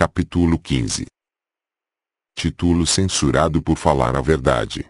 Capítulo 15 Título censurado por falar a verdade.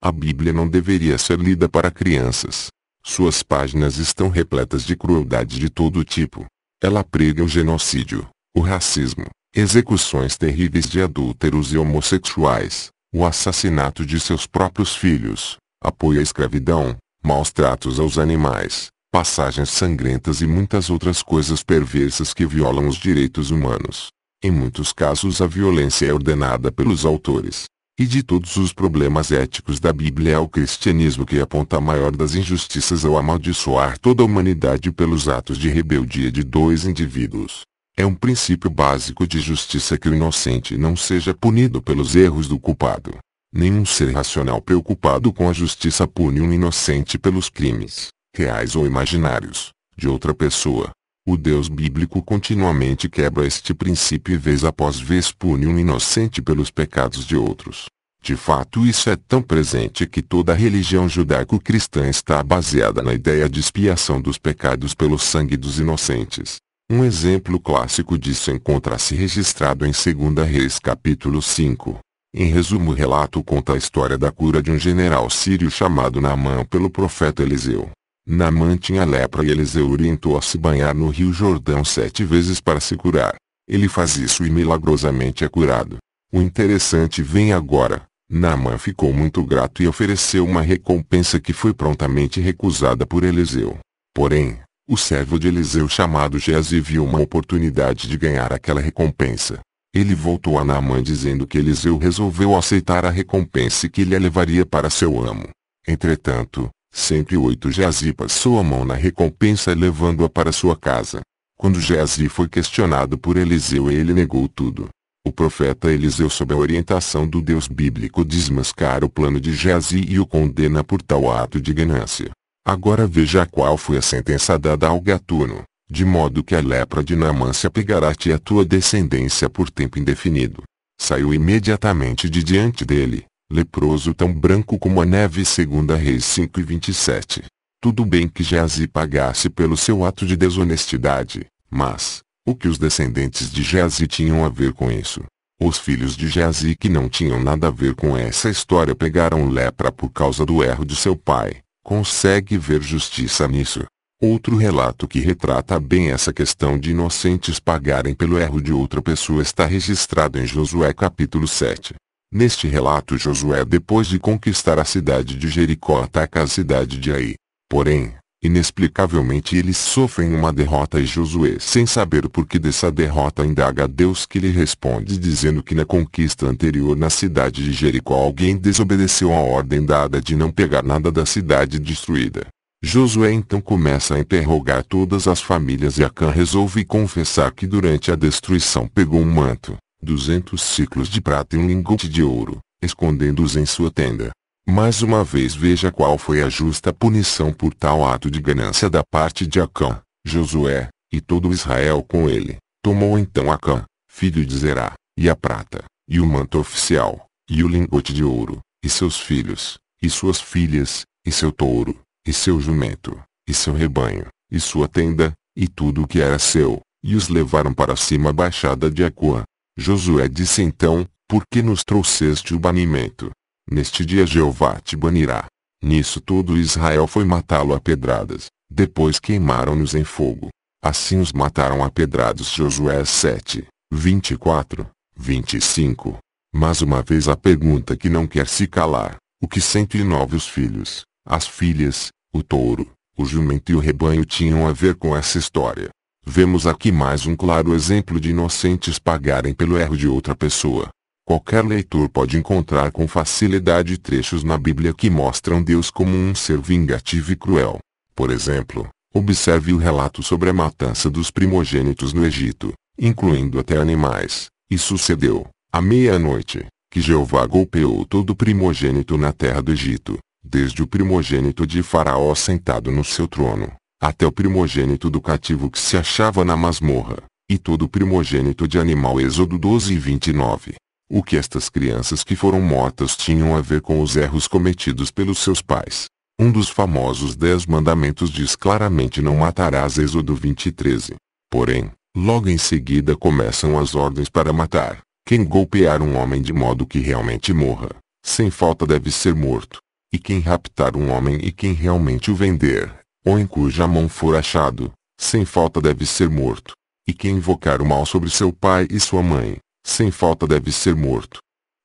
A Bíblia não deveria ser lida para crianças. Suas páginas estão repletas de crueldade de todo tipo. Ela prega o genocídio, o racismo, execuções terríveis de adúlteros e homossexuais, o assassinato de seus próprios filhos, apoia a escravidão, maus tratos aos animais, passagens sangrentas e muitas outras coisas perversas que violam os direitos humanos. Em muitos casos a violência é ordenada pelos autores. E de todos os problemas éticos da Bíblia é o cristianismo que aponta a maior das injustiças ao amaldiçoar toda a humanidade pelos atos de rebeldia de dois indivíduos. É um princípio básico de justiça que o inocente não seja punido pelos erros do culpado. Nenhum ser racional preocupado com a justiça pune um inocente pelos crimes reais ou imaginários, de outra pessoa. O Deus bíblico continuamente quebra este princípio e vez após vez pune um inocente pelos pecados de outros. De fato isso é tão presente que toda a religião judaico-cristã está baseada na ideia de expiação dos pecados pelo sangue dos inocentes. Um exemplo clássico disso encontra-se registrado em 2 Reis capítulo 5. Em resumo o relato conta a história da cura de um general sírio chamado Naamã pelo profeta Eliseu. Namã tinha lepra e Eliseu orientou a se banhar no rio Jordão sete vezes para se curar. Ele faz isso e milagrosamente é curado. O interessante vem agora. Naamã ficou muito grato e ofereceu uma recompensa que foi prontamente recusada por Eliseu. Porém, o servo de Eliseu chamado Geazi viu uma oportunidade de ganhar aquela recompensa. Ele voltou a Naamã dizendo que Eliseu resolveu aceitar a recompensa que lhe levaria para seu amo. Entretanto, 108 Geazi passou a mão na recompensa levando-a para sua casa. Quando Geazi foi questionado por Eliseu ele negou tudo. O profeta Eliseu sob a orientação do Deus bíblico desmascara o plano de Geazi e o condena por tal ato de ganância. Agora veja qual foi a sentença dada ao gatuno, de modo que a lepra de Naamã se apegará-te a tua descendência por tempo indefinido. Saiu imediatamente de diante dele, leproso tão branco como a neve segunda Reis 5 e 27. Tudo bem que Geazi pagasse pelo seu ato de desonestidade, mas, o que os descendentes de Geazi tinham a ver com isso? Os filhos de Geazi que não tinham nada a ver com essa história pegaram lepra por causa do erro de seu pai. Consegue ver justiça nisso? Outro relato que retrata bem essa questão de inocentes pagarem pelo erro de outra pessoa está registrado em Josué capítulo 7. Neste relato Josué depois de conquistar a cidade de Jericó ataca a cidade de aí. Porém, inexplicavelmente eles sofrem uma derrota e Josué sem saber o porquê dessa derrota indaga a Deus que lhe responde dizendo que na conquista anterior na cidade de Jericó alguém desobedeceu a ordem dada de não pegar nada da cidade destruída. Josué então começa a interrogar todas as famílias e Acã resolve confessar que durante a destruição pegou um manto, duzentos ciclos de prata e um lingote de ouro, escondendo-os em sua tenda. Mais uma vez veja qual foi a justa punição por tal ato de ganância da parte de Acã, Josué, e todo Israel com ele. Tomou então Acã, filho de Zerá, e a prata, e o manto oficial, e o lingote de ouro, e seus filhos, e suas filhas, e seu touro, e seu jumento, e seu rebanho, e sua tenda, e tudo o que era seu, e os levaram para cima a baixada de Acã, Josué disse então, Por que nos trouxeste o banimento? Neste dia Jeová te banirá. Nisso todo Israel foi matá-lo a pedradas, depois queimaram-nos em fogo. Assim os mataram a pedrados Josué 7, 24, 25. Mais uma vez a pergunta que não quer se calar, o que 109 os filhos, as filhas, o touro, o jumento e o rebanho tinham a ver com essa história. Vemos aqui mais um claro exemplo de inocentes pagarem pelo erro de outra pessoa. Qualquer leitor pode encontrar com facilidade trechos na Bíblia que mostram Deus como um ser vingativo e cruel. Por exemplo, observe o relato sobre a matança dos primogênitos no Egito, incluindo até animais. E sucedeu, à meia-noite, que Jeová golpeou todo o primogênito na terra do Egito, desde o primogênito de Faraó sentado no seu trono, até o primogênito do cativo que se achava na masmorra, e todo o primogênito de animal Êxodo 12 e 29. O que estas crianças que foram mortas tinham a ver com os erros cometidos pelos seus pais. Um dos famosos Dez Mandamentos diz claramente não matarás Êxodo 20 13. Porém, logo em seguida começam as ordens para matar. Quem golpear um homem de modo que realmente morra, sem falta deve ser morto. E quem raptar um homem e quem realmente o vender, ou em cuja mão for achado, sem falta deve ser morto. E quem invocar o mal sobre seu pai e sua mãe, sem falta deve ser morto.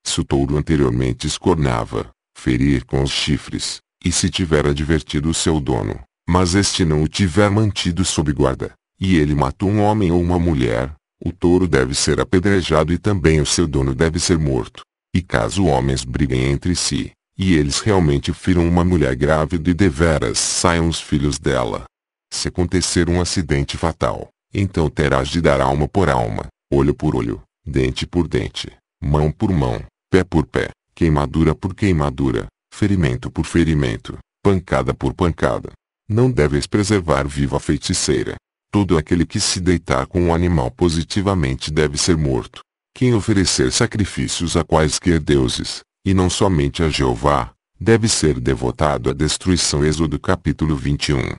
Se o touro anteriormente escornava, ferir com os chifres, e se tiver advertido o seu dono, mas este não o tiver mantido sob guarda, e ele matou um homem ou uma mulher, o touro deve ser apedrejado e também o seu dono deve ser morto. E caso homens briguem entre si, e eles realmente firam uma mulher grávida e deveras saiam os filhos dela. Se acontecer um acidente fatal, então terás de dar alma por alma, olho por olho, dente por dente, mão por mão, pé por pé, queimadura por queimadura, ferimento por ferimento, pancada por pancada. Não deves preservar viva a feiticeira. Todo aquele que se deitar com um animal positivamente deve ser morto. Quem oferecer sacrifícios a quaisquer deuses, e não somente a Jeová, deve ser devotado à destruição. Êxodo capítulo 21.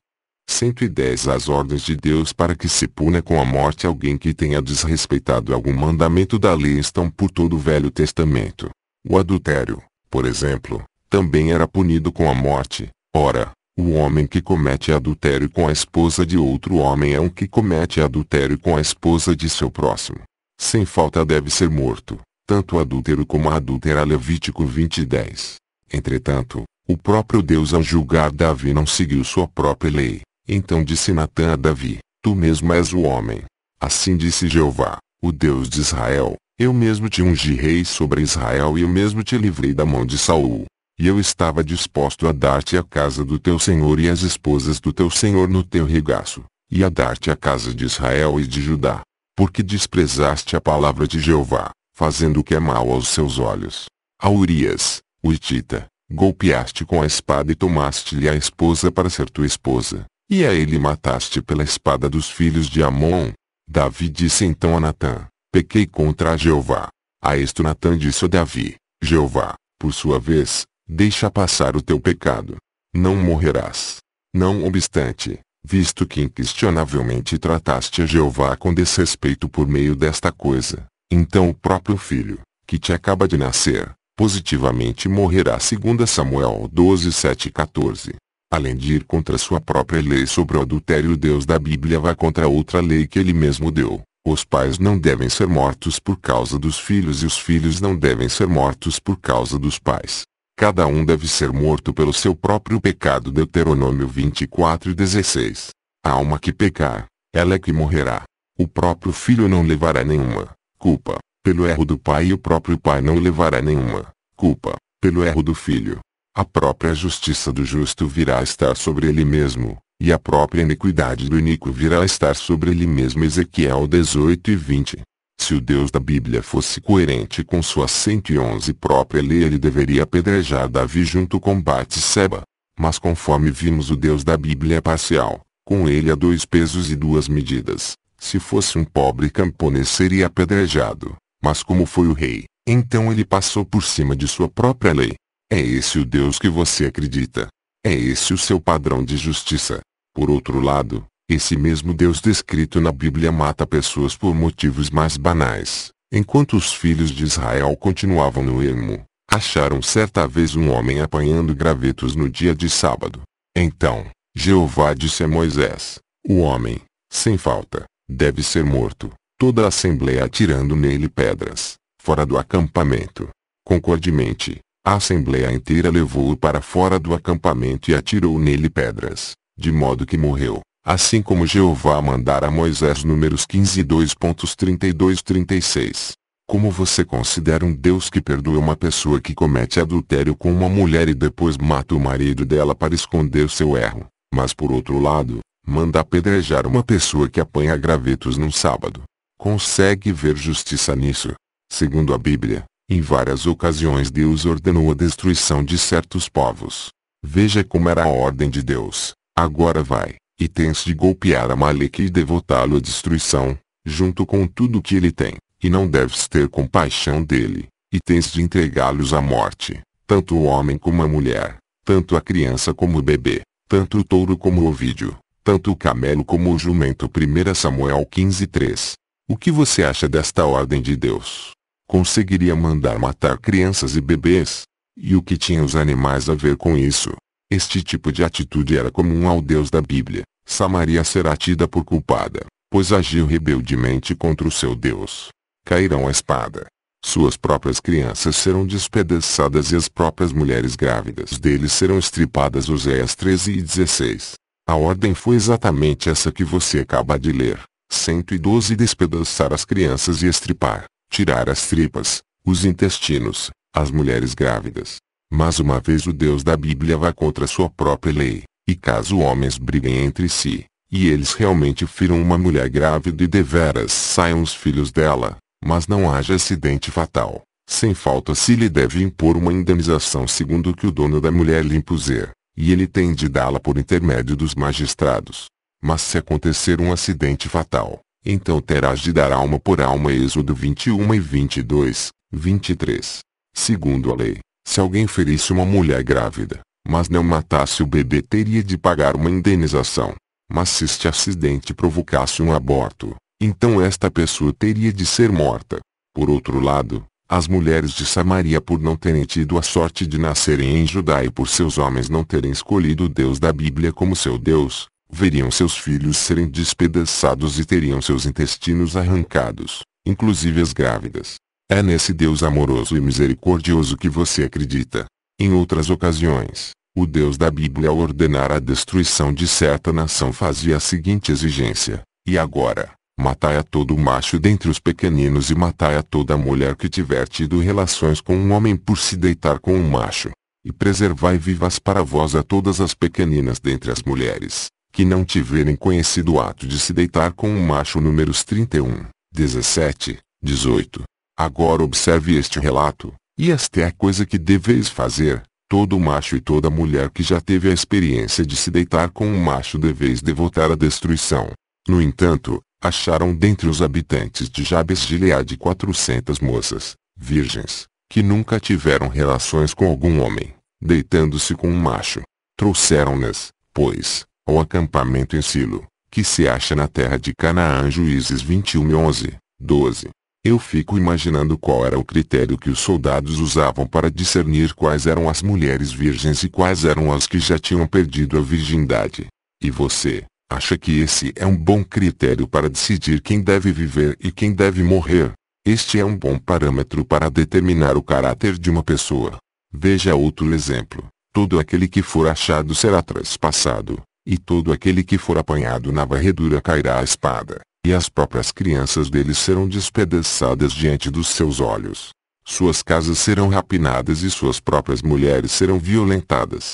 110 As ordens de Deus para que se puna com a morte alguém que tenha desrespeitado algum mandamento da lei estão por todo o Velho Testamento. O adultério, por exemplo, também era punido com a morte. Ora, o homem que comete adultério com a esposa de outro homem é um que comete adultério com a esposa de seu próximo. Sem falta deve ser morto tanto o adúltero como a adúltera Levítico 20 e 10. Entretanto, o próprio Deus ao julgar Davi não seguiu sua própria lei. Então disse Natã a Davi, Tu mesmo és o homem. Assim disse Jeová, o Deus de Israel, Eu mesmo te ungi rei sobre Israel e eu mesmo te livrei da mão de Saul. E eu estava disposto a dar-te a casa do teu senhor e as esposas do teu senhor no teu regaço, e a dar-te a casa de Israel e de Judá. Porque desprezaste a palavra de Jeová, fazendo o que é mau aos seus olhos. A Urias, o Itita, golpeaste com a espada e tomaste-lhe a esposa para ser tua esposa, e a ele mataste pela espada dos filhos de Amon. Davi disse então a Natã, pequei contra a Jeová. A isto Natã disse a Davi, Jeová, por sua vez, deixa passar o teu pecado. Não morrerás. Não obstante, visto que inquestionavelmente trataste a Jeová com desrespeito por meio desta coisa, então o próprio filho, que te acaba de nascer, positivamente morrerá 2 Samuel 12, 7 14. Além de ir contra sua própria lei sobre o adultério, Deus da Bíblia vai contra outra lei que ele mesmo deu. Os pais não devem ser mortos por causa dos filhos e os filhos não devem ser mortos por causa dos pais. Cada um deve ser morto pelo seu próprio pecado. Deuteronômio 24 16. A alma que pecar, ela é que morrerá. O próprio filho não levará nenhuma culpa, pelo erro do pai e o próprio pai não levará nenhuma culpa, pelo erro do filho. A própria justiça do justo virá a estar sobre ele mesmo, e a própria iniquidade do iníquo virá a estar sobre ele mesmo. Ezequiel 18 e 20. Se o Deus da Bíblia fosse coerente com sua 111 própria lei ele deveria apedrejar Davi junto com Bate-seba. Mas conforme vimos o Deus da Bíblia é parcial, com ele há dois pesos e duas medidas. Se fosse um pobre camponês seria apedrejado, mas como foi o rei, então ele passou por cima de sua própria lei. É esse o Deus que você acredita. É esse o seu padrão de justiça. Por outro lado, esse mesmo Deus descrito na Bíblia mata pessoas por motivos mais banais. Enquanto os filhos de Israel continuavam no ermo, acharam certa vez um homem apanhando gravetos no dia de sábado. Então, Jeová disse a Moisés, o homem, sem falta, Deve ser morto. Toda a assembleia atirando nele pedras, fora do acampamento. Concordemente, a assembleia inteira levou-o para fora do acampamento e atirou nele pedras, de modo que morreu, assim como Jeová mandara a Moisés números 15 2.32 36. Como você considera um Deus que perdoa uma pessoa que comete adultério com uma mulher e depois mata o marido dela para esconder seu erro? Mas por outro lado, Manda apedrejar uma pessoa que apanha gravetos num sábado. Consegue ver justiça nisso? Segundo a Bíblia, em várias ocasiões Deus ordenou a destruição de certos povos. Veja como era a ordem de Deus. Agora vai, e tens de golpear Amaleque e devotá-lo à destruição, junto com tudo que ele tem, e não deves ter compaixão dele, e tens de entregá-los à morte, tanto o homem como a mulher, tanto a criança como o bebê, tanto o touro como o ovídio, tanto o camelo como o jumento 1 Samuel 3. O que você acha desta ordem de Deus? Conseguiria mandar matar crianças e bebês? E o que tinham os animais a ver com isso? Este tipo de atitude era comum ao Deus da Bíblia. Samaria será tida por culpada, pois agiu rebeldemente contra o seu Deus. Cairão a espada. Suas próprias crianças serão despedaçadas e as próprias mulheres grávidas deles serão estripadas. Oséias 13 e 16. A ordem foi exatamente essa que você acaba de ler. 112 Despedaçar as crianças e estripar, tirar as tripas, os intestinos, as mulheres grávidas. Mas uma vez o Deus da Bíblia vá contra sua própria lei, e caso homens briguem entre si, e eles realmente firam uma mulher grávida e deveras saiam os filhos dela, mas não haja acidente fatal, sem falta se lhe deve impor uma indenização segundo o que o dono da mulher lhe impuser e ele tem de dá-la por intermédio dos magistrados. Mas se acontecer um acidente fatal, então terás de dar alma por alma Êxodo 21 e 22, 23. Segundo a lei, se alguém ferisse uma mulher grávida, mas não matasse o bebê teria de pagar uma indenização. Mas se este acidente provocasse um aborto, então esta pessoa teria de ser morta. Por outro lado, as mulheres de Samaria por não terem tido a sorte de nascerem em Judá e por seus homens não terem escolhido o Deus da Bíblia como seu Deus, veriam seus filhos serem despedaçados e teriam seus intestinos arrancados, inclusive as grávidas. É nesse Deus amoroso e misericordioso que você acredita. Em outras ocasiões, o Deus da Bíblia ao ordenar a destruição de certa nação fazia a seguinte exigência, e agora, Matai a todo macho dentre os pequeninos e matai a toda mulher que tiver tido relações com um homem por se deitar com um macho. E preservai vivas para vós a todas as pequeninas dentre as mulheres, que não tiverem conhecido o ato de se deitar com um macho. Números 31, 17, 18. Agora observe este relato, e esta é a coisa que deveis fazer. Todo macho e toda mulher que já teve a experiência de se deitar com um macho deveis devotar à destruição. No entanto, acharam dentre os habitantes de Jabes Gileade 400 moças, virgens, que nunca tiveram relações com algum homem, deitando-se com um macho. Trouxeram-nas, pois, ao acampamento em Silo, que se acha na terra de Canaã Juízes 21 e 11, 12. Eu fico imaginando qual era o critério que os soldados usavam para discernir quais eram as mulheres virgens e quais eram as que já tinham perdido a virgindade. E você, Acha que esse é um bom critério para decidir quem deve viver e quem deve morrer. Este é um bom parâmetro para determinar o caráter de uma pessoa. Veja outro exemplo. Todo aquele que for achado será traspassado, e todo aquele que for apanhado na varredura cairá a espada, e as próprias crianças deles serão despedaçadas diante dos seus olhos. Suas casas serão rapinadas e suas próprias mulheres serão violentadas.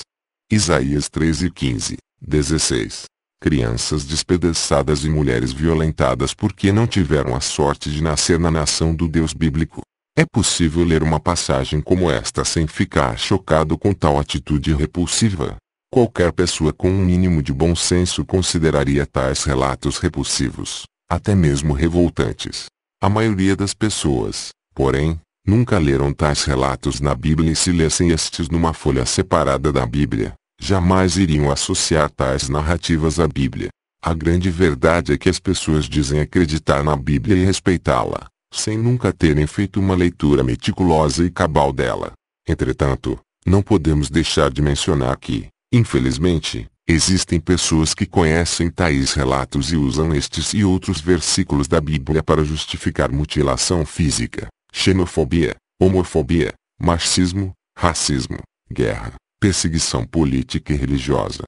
Isaías 15, 16 crianças despedaçadas e mulheres violentadas porque não tiveram a sorte de nascer na nação do Deus bíblico. É possível ler uma passagem como esta sem ficar chocado com tal atitude repulsiva. Qualquer pessoa com um mínimo de bom senso consideraria tais relatos repulsivos, até mesmo revoltantes. A maioria das pessoas, porém, nunca leram tais relatos na Bíblia e se lessem estes numa folha separada da Bíblia, Jamais iriam associar tais narrativas à Bíblia. A grande verdade é que as pessoas dizem acreditar na Bíblia e respeitá-la, sem nunca terem feito uma leitura meticulosa e cabal dela. Entretanto, não podemos deixar de mencionar que, infelizmente, existem pessoas que conhecem tais relatos e usam estes e outros versículos da Bíblia para justificar mutilação física, xenofobia, homofobia, machismo, racismo, guerra, perseguição política e religiosa.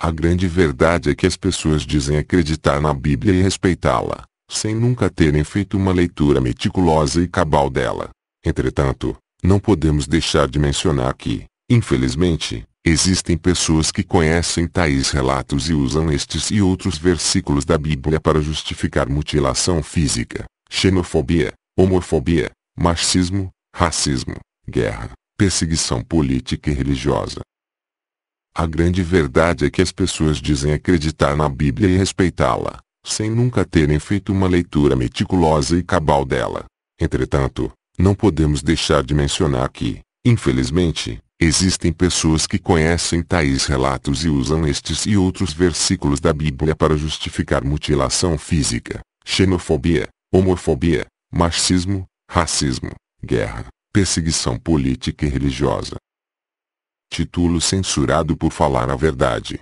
A grande verdade é que as pessoas dizem acreditar na Bíblia e respeitá-la, sem nunca terem feito uma leitura meticulosa e cabal dela. Entretanto, não podemos deixar de mencionar que, infelizmente, existem pessoas que conhecem tais relatos e usam estes e outros versículos da Bíblia para justificar mutilação física, xenofobia, homofobia, machismo, racismo, guerra, perseguição política e religiosa. A grande verdade é que as pessoas dizem acreditar na Bíblia e respeitá-la, sem nunca terem feito uma leitura meticulosa e cabal dela. Entretanto, não podemos deixar de mencionar que, infelizmente, existem pessoas que conhecem tais relatos e usam estes e outros versículos da Bíblia para justificar mutilação física, xenofobia, homofobia, machismo, racismo, guerra, perseguição política e religiosa. Título censurado por falar a verdade.